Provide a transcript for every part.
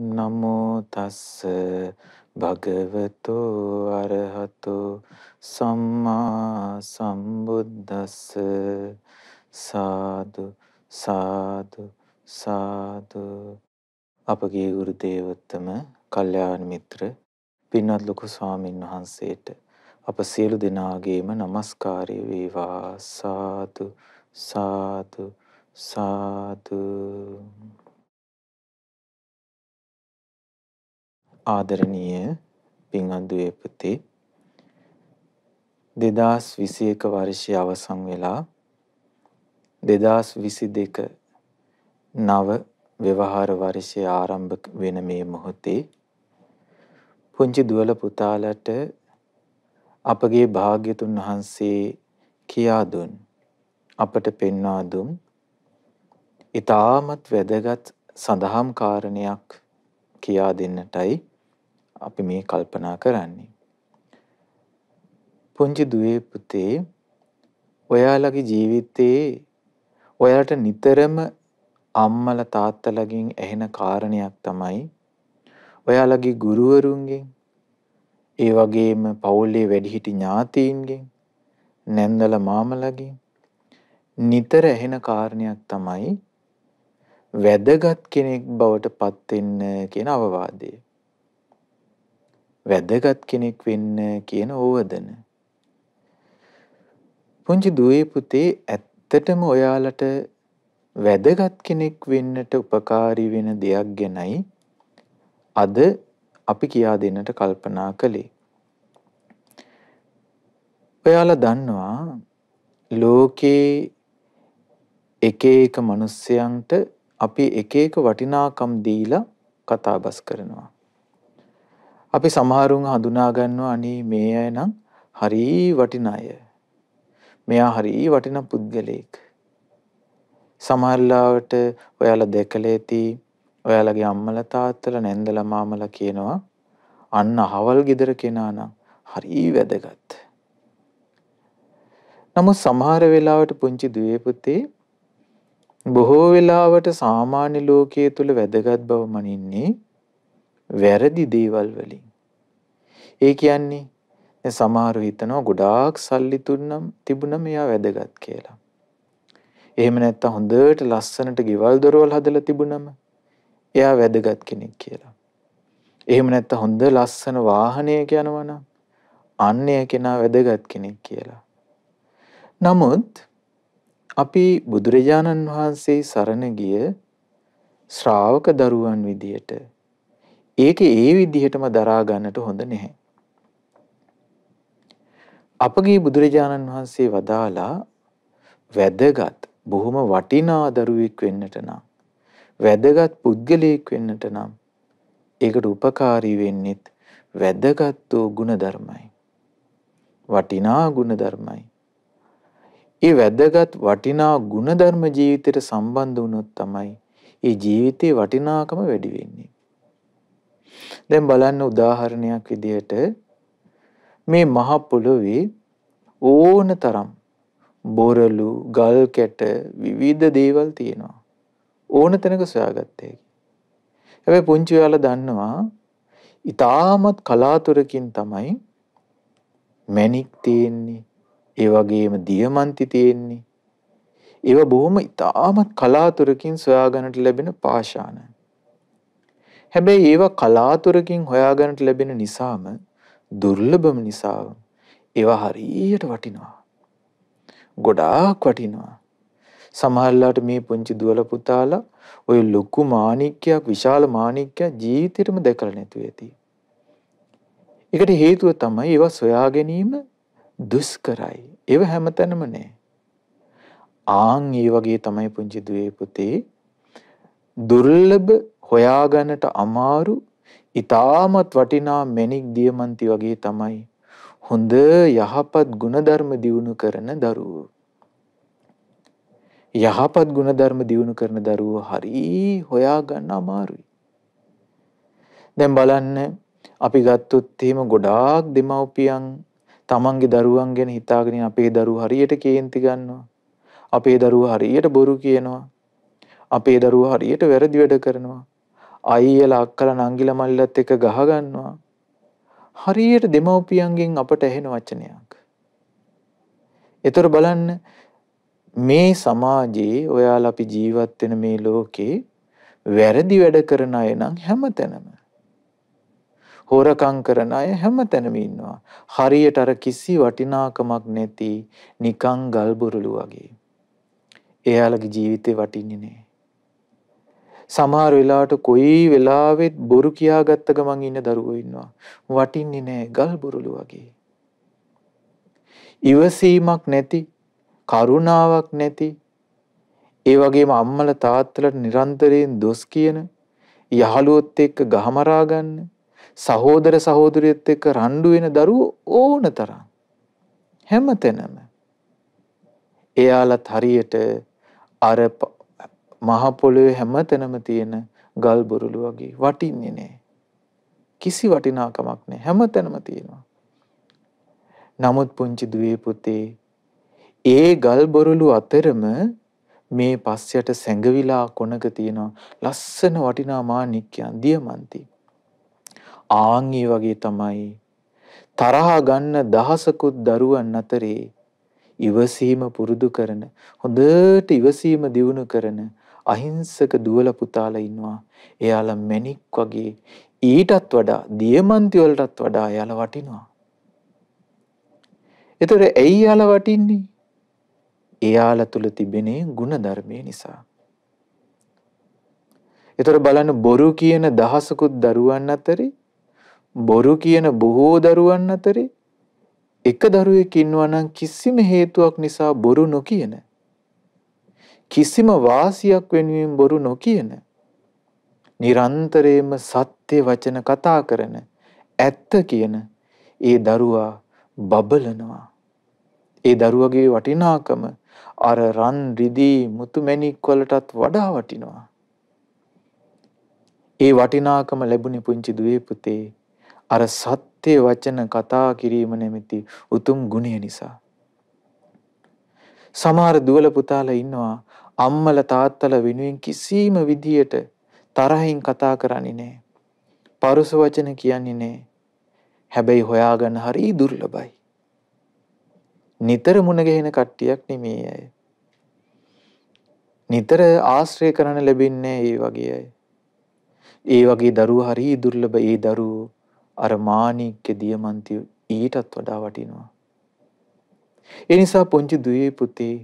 නමෝ තස්ස භගවතෝ අරහතෝ සම්මා සම්බුද්දස්ස සාදු සාදු සාදු අපගේ ගුරු දේවෝත්තම කල්යාණ මිත්‍ර පින්වත් ලොකු ස්වාමින් වහන්සේට අප සියලු දෙනාගේම নমස්කාරය වේවා සාදු සාදු සාදු ආදරණීය පින්වන්දුවේ පුතේ දෙදහස් විසි එක වර්ෂය අවසන් වෙලා දෙදහස් විසි දෙක නව ව්‍යවහාර වර්ෂය ආරම්භ වෙන මේ මොහොතේ පුංචි දුවල පුතාලට අපගේ භාග්‍යතුන් වහන්සේ කියා දුන් අපට පෙන්වා දුන් ඊටාමත් වැදගත් සඳහම් කාරණයක් කියා දෙන්නටයි අපි මේ කල්පනා කරන්නේ. පුංචි දුවේ පුතේ ඔයාලගේ ජීවිතයේ ඔයාලට නිතරම අම්මලා තාත්තලාගෙන් ඇහෙන කාරණයක් තමයි ඔයාලගේ ගුරුවරුන්ගෙන් ඒ වගේම පවුලේ වැඩිහිටි ඥාතීන්ගෙන් නැන්දලා මාමලාගෙන් නිතර ඇහෙන කාරණයක් තමයි වැදගත් කෙනෙක් බවට පත් වෙන්න කියන අවවාදය. වැදගත් කෙනෙක් වෙන්න කියන ඕවදන. පුංචි දුවේ පුතේ ඇත්තටම ඔයාලට වැදගත් කෙනෙක් වෙන්නට උපකාරී වෙන දෙයක් ගැනයි අද අපි කියා දෙන්නට කල්පනා කළේ. ඔයාලා දන්නවා ලෝකේ එක එක මිනිස්යන්ට අපි එක එක වටිනාකම් දීලා කතාබස් කරනවා. අපි සමහරුන් හඳුනා ගන්නවා අනේ මේ අය නම් හරි වටින අය. මෙයා හරි වටින පුද්ගලයෙක්. සමහරලාවට ඔයාලා දැකලා ඇති ඔයාලගේ අම්මලා තාත්තලා නැන්දලා මාමලා කියනවා අන්න අහවල් ගෙදර කෙනා නම් හරි වැදගත්. නමුත් සමහර වෙලාවට පුංචි දුවේ පුතේ බොහෝ වෙලාවට සාමාන්‍ය ලෝකයේ තුල වැදගත් බව මනින්නේ වැරදි දේවල් වලින්. ඒ කියන්නේ දැන් සමහරු හිතනවා ගොඩාක් සල්ලි තුන්නම් තිබුණම එයා වැදගත් කියලා. එහෙම නැත්තම් හොඳට ලස්සනට ගෙවල් දොරවල් හදලා තිබුණම එයා වැදගත් කෙනෙක් කියලා. එහෙම නැත්තම් හොඳ ලස්සන වාහනයක යනවනම් අන්නේ කෙනා වැදගත් කෙනෙක් කියලා. නමුත් අපි බුදුරජාණන් වහන්සේ සරණ ගිය ශ්‍රාවක දරුවන් විදියට ඒක ඒ විදිහටම දරා ගන්නට හොඳ නැහැ. අපගේ බුදුරජාණන් වහන්සේ වදාලා වැදගත් බොහොම වටිනා දරුවෙක් වෙන්නට නම් වැදගත් පුද්ගලයෙක් වෙන්නට නම් ඒකට උපකාරී වෙන්නෙත් වැදගත් වූ ಗುಣධර්මයි. වටිනා ಗುಣධර්මයි. ඒ වැදගත් වටිනා ಗುಣධර්ම ජීවිතයට සම්බන්ධ වුණොත් තමයි ඒ ජීවිතේ වටිනාකම වැඩි වෙන්නේ. දැන් බලන්න උදාහරණයක් විදිහට මේ මහ පොළොවේ ඕන තරම් බොරළු, ගල් කැට විවිධ දේවල් තියෙනවා. ඕන තැනක සොයාගත්තේ. හැබැයි පුංචි ඔයාලා දන්නවා ඉතාමත් කලාතුරකින් තමයි මැණික් තියෙන්නේ. ඒ වගේම දියමන්ති තියෙන්නේ. ඒවා බොහොම ඉතාමත් කලාතුරකින් සොයාගන්නට ලැබෙන පාෂාණ. හැබැයි ඒවා කලාතුරකින් හොයාගන්නට ලැබෙන නිසාම දුර්ලභම නිසා ඒවා හරියට වටිනවා. ගොඩාක් වටිනවා. සමහරලාට මේ පුංචි දුවල පුතාලා ওই ලොකු මාණික්කයක් විශාල මාණික්කයක් ජීවිතේටම දැකලා නැතුව ඇති. ඒකට හේතුව තමයි ඒවා සොයා ගැනීම දුෂ්කරයි. ඒව හැමතැනම නැහැ. ආන් ඒ වගේ තමයි පුංචි දුවේ පුතේ දුර්ලභ හොයාගන්නට අමාරු ඉතාමත් වටිනා මණික් දියමන්ති වගේ තමයි හොඳ යහපත් ගුණධර්ම දියුණු කරන දරුවෝ. යහපත් ගුණධර්ම දියුණු කරන දරුවෝ හරි හොයාගන්න අමාරුයි. දැන් බලන්න අපි ගත්තොත් එහෙම ගොඩාක් දෙමව්පියන් තමන්ගේ දරුවන් ගැන හිතාගෙන අපේ දරුවෝ හරියට කේන්ති ගන්නවා. අපේ දරුවෝ හරියට බොරු කියනවා. අපේ දරුවෝ හරියට වැරදි වැඩ කරනවා. අයියලා අක්කලා නංගිලා මල්ලත් එක්ක ගහ ගන්නවා. හරියට දෙමව්පියන්ගෙන් අපට ඇහෙන වචනයක්. ඒතර බලන්න මේ සමාජයේ ඔයාලා අපි ජීවත් වෙන මේ ලෝකේ වැරදි වැඩ කරන අය නම් හැමතැනම හොරකම් කරන අය හැමතැනම ඉන්නවා. හරියට අර කිසි වටිනාකමක් නැති නිකං ගල්බුරුළු වගේ. එයාලගේ ජීවිතේ වටින්නේ නැහැ. සමහර වෙලාවට කොයි වෙලාවෙත් බොරු කියාගත්ත ගමන් ඉන්න දරුවෝ ඉන්නවා. වටින්නේ නැහැ ගල් බුරුළු වගේ. ඉවසීමක් නැති, කරුණාවක් නැති, ඒ වගේම අම්මලා තාත්තලාට නිරන්තරයෙන් දොස් කියන, යහළුවොත් එක්ක ගහමරා ගන්න, සහෝදර සහෝදරියත් එක්ක රණ්ඩු වෙන දරුවෝ ඕන තරම්. හැමතැනම එයාලත් හරියට අර මහ පොළොවේ හැමතැනම තියෙන ගල් බුරුළු වගේ වටින්නේ නෑ. කිසි වටිනාකමක් නෑ හැමතැනම තියෙනවා. නමුත් පුංචි දුවේ පුතේ ඒ ගල් බොරළු අතරම මේ පස්සයට සැඟවිලා කොනක තියෙනවා ලස්සන වටිනා මාණික්කයන් දියමන්ති. ආන් වගේ තමයි තරහ ගන්න දහසකුත් දරුවන් අතරේ ඉවසීම පුරුදු කරන හොඳට ඉවසීම දියුණු කරන අහිංසක දුවල පුතාලා ඉන්නවා. එයාලා මැණික් වගේ ඊටත් වඩා දියමන්ති වලටත් වඩා එයාලා වටිනවා. ඒතර ඇයි එයාලා වටින්නේ? එයාලා තුල තිබෙනේ ಗುಣධර්මය නිසා. ඒතර බලන්න බොරු කියන දහසකුත් දරුවන් අතරේ බොරු කියන බොහෝ දරුවන් අතරේ එක දරුවෙක් ඉන්නවා නම් කිසිම හේතුවක් නිසා බොරු නොකියන කිසිම වාසියක් වෙනුවෙන් බොරු නොකියන නිරන්තරයෙන්ම සත්‍ය වචන කතා කරන ඇත්ත කියන ඒ දරුවා බබලනවා ඒ දරුවගේ වටිනාකම අර රන් රිදී මුතුමැණික් වලටත් වඩා වටිනවා ඒ වටිනාකම ලැබුණේ පුංචි දුවේ පුතේ අර සත්‍ය වචන කතා කිරීම නැමැති උතුම් ගුණය නිසා සමහර දුවල පුතාලා ඉන්නවා අම්මල තාත්තල වෙනුවෙන් කිසිම විදියට තරහින් කතා කරන්නේ නැහැ. පරුස වචන කියන්නේ නැහැ. හැබැයි හොයාගන්න හරි දුර්ලභයි. නිතර මුණ ගැහෙන කට්ටියක් නෙමේ අය. නිතර ආශ්‍රය කරන්න ලැබෙන්නේ ඒ වගේ අය. ඒ වගේ දරුවෝ හරි දුර්ලභ ඒ දරුවෝ අර මාණික්ක දියමන්ති ඊටත් වඩා වටිනවා. ඒ නිසා පුංචි දුවේ පුතේ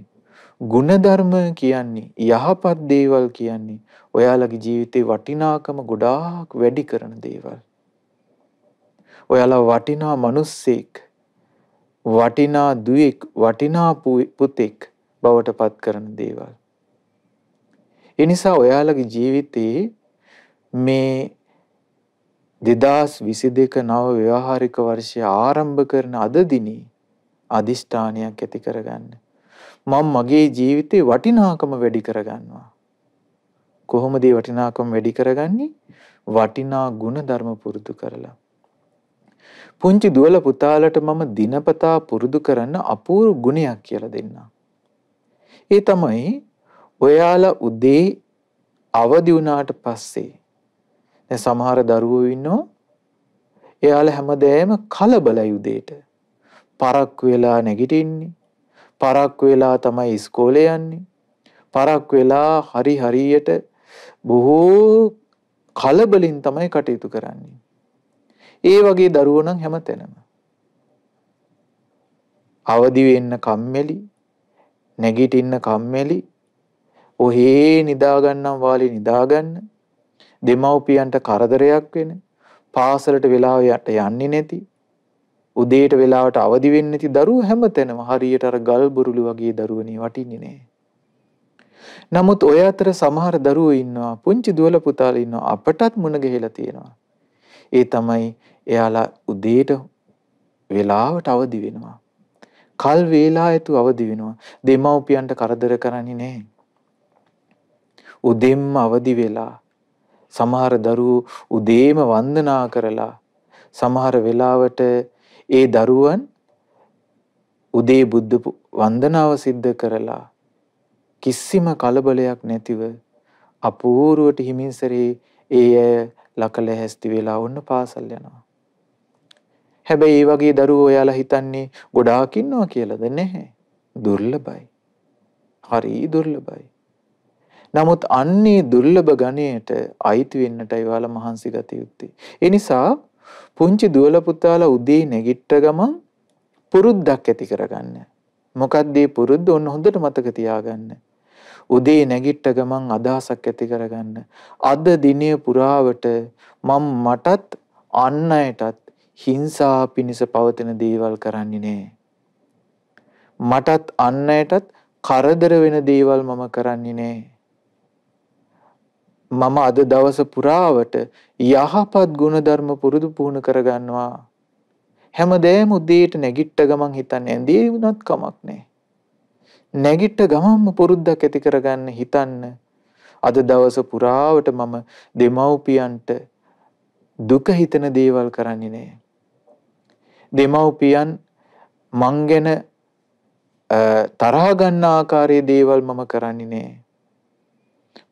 ಗುಣධර්ම කියන්නේ යහපත් දේවල් කියන්නේ ඔයාලගේ ජීවිතේ වටිනාකම ගොඩාක් වැඩි කරන දේවල්. ඔයාලා වටිනා මිනිස්සෙක් වටිනා දුවෙක් වටිනා පුතෙක් බවට පත් කරන දේවල්. ඒ නිසා ඔයාලගේ ජීවිතේ මේ 2022 නව ව්‍යවහාරික වර්ෂය ආරම්භ කරන අද දිනේ අදිෂ්ඨානයක් ඇති කරගන්න. මම මගේ ජීවිතේ වටිනාකම වැඩි කරගන්නවා. කොහොමද ඒ වටිනාකම වැඩි කරගන්නේ? වටිනා ගුණ ධර්ම පුරුදු කරලා. පුංචි දුවල පුතාලට මම දිනපතා පුරුදු කරන අපූර්ව ගුණයක් කියලා දෙන්නම්. ඒ තමයි ඔයාලා උදේ අවදි වුණාට පස්සේ දැන් සමහර දරුවෝ ඉන්නවා එයාලා හැමදේම කලබලයි උදේට. පරක්කු වෙලා නැගිටින්නේ. පරක් වෙලා තමයි ඉස්කෝලේ යන්නේ. පරක් වෙලා හරි හරියට බොහෝ කලබලින් තමයි කටයුතු කරන්නේ. ඒ වගේ දරුවෝ නම් හැමතැනම. අවදි වෙන්න කම්මැලි, නැගිටින්න කම්මැලි, ඔහේ නිදාගන්නම් වාලේ නිදාගන්න, දෙමව්පියන්ට කරදරයක් වෙන, පාසලට වෙලාව යට යන්නේ නැති උදේට වෙලාවට අවදි වෙන්නේ නැති දරුවෝ හැමතැනම හරියට අර ගල් බුරුලි වගේ දරුවනේ වටින්නේ නැහැ. නමුත් ඔය අතර සමහර දරුවෝ ඉන්නවා පුංචි දුවල පුතාලා ඉන්නවා අපටත් මුණ ගැහිලා තියෙනවා. ඒ තමයි එයාලා උදේට වෙලාවට අවදි වෙනවා. කල් වේලා ඇතු අවදි වෙනවා. දෙමව්පියන්ට කරදර කරන්නේ නැහැ. උදෙම්ම අවදි වෙලා සමහර දරුවෝ උදේම වන්දනා කරලා සමහර වෙලාවට ඒ දරුවන් උදේ බුද්ධ වන්දනාව සිද්ධ කරලා කිසිම කලබලයක් නැතිව අපූර්වට හිමින්සරේ ඒ අය ලකලැහැස්ති වෙලා ඔන්න පාසල් යනවා. හැබැයි ඒ වගේ දරුවෝ ඔයාලා හිතන්නේ ගොඩාක් ඉන්නවා කියලාද නැහැ. දුර්ලභයි. හරි දුර්ලභයි. නමුත් අන්නේ දුර්ලභ ගණයට අයිති වෙන්නටයි ඔයාලා මහන්සි ගත යුත්තේ. ඒ නිසා පුංචි දුවල පුතාලා උදේ නැගිට්ට ගමන් පුරුද්දක් ඇති කරගන්න. මොකක්ද ඒ පුරුද්ද ඔන්න හොඳට මතක තියාගන්න. උදේ නැගිට්ට ගමන් අදහසක් ඇති කරගන්න. අද දිනය පුරාවට මම මටත් අන්න අයටත් හිංසා පිණිස පවතින දේවල් කරන්නේ නෑ. මටත් අන්න අයටත් කරදර වෙන දේවල් මම කරන්නේ නෑ. මම අද දවස පුරාවට යහපත් ගුණධර්ම පුරුදු පුහුණු කරගන්නවා. හැමදේම උදේට නැගිට්ට ගමන් හිතන්නේ ඇඳේ වුණත් කමක් නැහැ. නැගිට්ට ගමන්ම පුරුද්දක් ඇති කරගන්න හිතන්න. අද දවස පුරාවට මම දෙමව්පියන්ට දුක හිතන දේවල් කරන්නේ නැහැ. දෙමව්පියන් මං ගැන තරහ ගන්න ආකාරයේ දේවල් මම කරන්නේ නැහැ.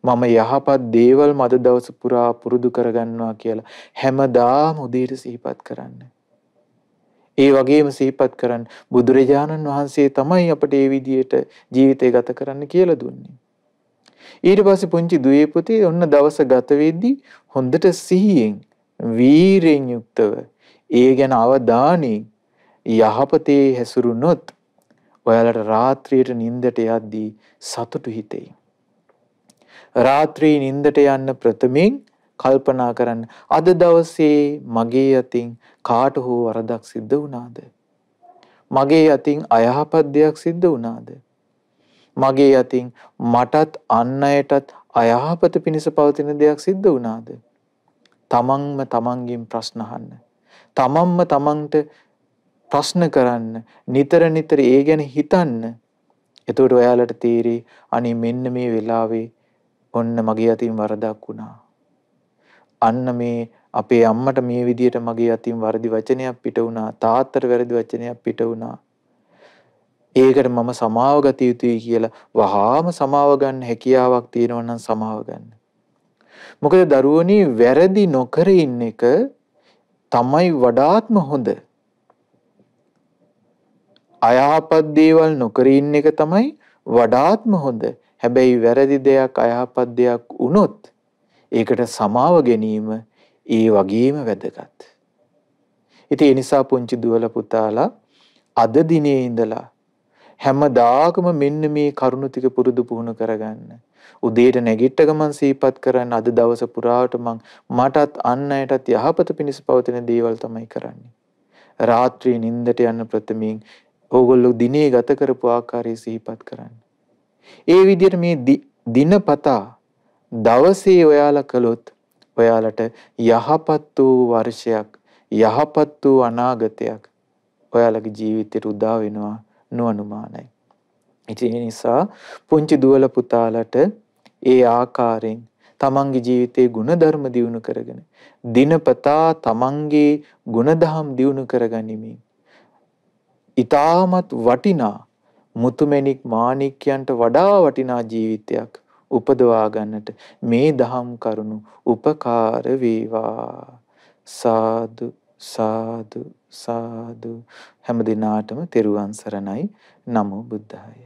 මම යහපත් දේවල් මද දවස පුරා පුරුදු කරගන්නවා කියලා හැමදාම උදේට සිහිපත් කරන්න. ඒ වගේම සිහිපත් කරන්න බුදුරජාණන් වහන්සේ තමයි අපට ඒ විදියට ජීවිතය ගත කරන්න කියලා දුන්නේ. ඊට පස්සේ පුංචි දුවේ පුතේ ඔන්න දවස ගත වෙද්දී හොඳට සිහියෙන් වීරයෙන් යුක්තව ඒ ගැන අවධානයෙන් යහපතේ හැසිරුණොත් ඔයාලට රාත්‍රියට නිින්දට යද්දී සතුටු හිතෙයි. රාත්‍රී නිින්දට යන්න ප්‍රථමයෙන් කල්පනා කරන්න. අද දවසේ මගේ අතින් කාට හෝ වරදක් සිද්ධ වුණාද? මගේ අතින් අයහපත් දෙයක් සිද්ධ වුණාද? මගේ අතින් මටත් අන් අයටත් අයහපත පිණිස පවතින දෙයක් සිද්ධ වුණාද? තමන්ම තමන්ගෙන් ප්‍රශ්න අහන්න. තමන්ම තමන්ට ප්‍රශ්න කරන්න. නිතර නිතර ඒ ගැන හිතන්න. එතකොට ඔයාලට තේරෙයි අනේ මෙන්න මේ වෙලාවේ ඔන්න මගේ අතින් වරදක් වුණා. අන්න මේ අපේ අම්මට මේ විදියට මගේ අතින් වරදි වචනයක් පිට වුණා. තාත්තට වැරදි වචනයක් පිට වුණා. ඒකට මම සමාව ගත යුතුයි කියලා වහාම සමාව ගන්න හැකියාවක් තියෙනවා නම් සමාව ගන්න. මොකද දරුවනි වැරදි නොකර ඉන්න එක තමයි වඩාත්ම හොඳ. අයහපත් දේවල් නොකර ඉන්න එක තමයි වඩාත්ම හොඳ. හැබැයි වැරදි දෙයක් අයහපත් දෙයක් වුණොත් ඒකට සමාව ගැනීම ඒ වගේම වැදගත්. ඉතින් ඒ නිසා පුංචි දුවල පුතාලා අද දිනේ ඉඳලා හැමදාකම මෙන්න මේ කරුණු ටික පුරුදු පුහුණු කරගන්න. උදේට නැගිට ගමන් සීපත් කරන්න අද දවස පුරාවට මං මටත් අන් අයටත් යහපත පිණිස පවතින දේවල් තමයි කරන්නේ. රාත්‍රියේ නිින්දට යන ප්‍රථමයෙන් ඕගොල්ලෝ දිනේ ගත කරපු ආකාරය සිහිපත් කරන්න. ඒ විදිහට මේ දිනපතා දවසේ ඔයාලා කළොත් ඔයාලට යහපත් වූ වර්ෂයක් යහපත් වූ අනාගතයක් ඔයාලගේ ජීවිතයට උදා වෙනවා නොඅනුමානයි. ඉතින් ඒ නිසා පුංචි දුවල පුතාලට ඒ ආකාරයෙන් තමන්ගේ ජීවිතයේ ಗುಣධර්ම දියුණු කරගෙන දිනපතා තමන්ගේ ಗುಣධම් දියුණු කරගනිමින් ඊටමත් වටිනා මුතුමැණික් මාණික්යන්ට වඩා වටිනා ජීවිතයක් උපදවා ගන්නට මේ දහම් කරුණු උපකාර වේවා සාදු සාදු සාදු හැම දිනාටම තෙරුවන් සරණයි නමෝ බුද්ධාය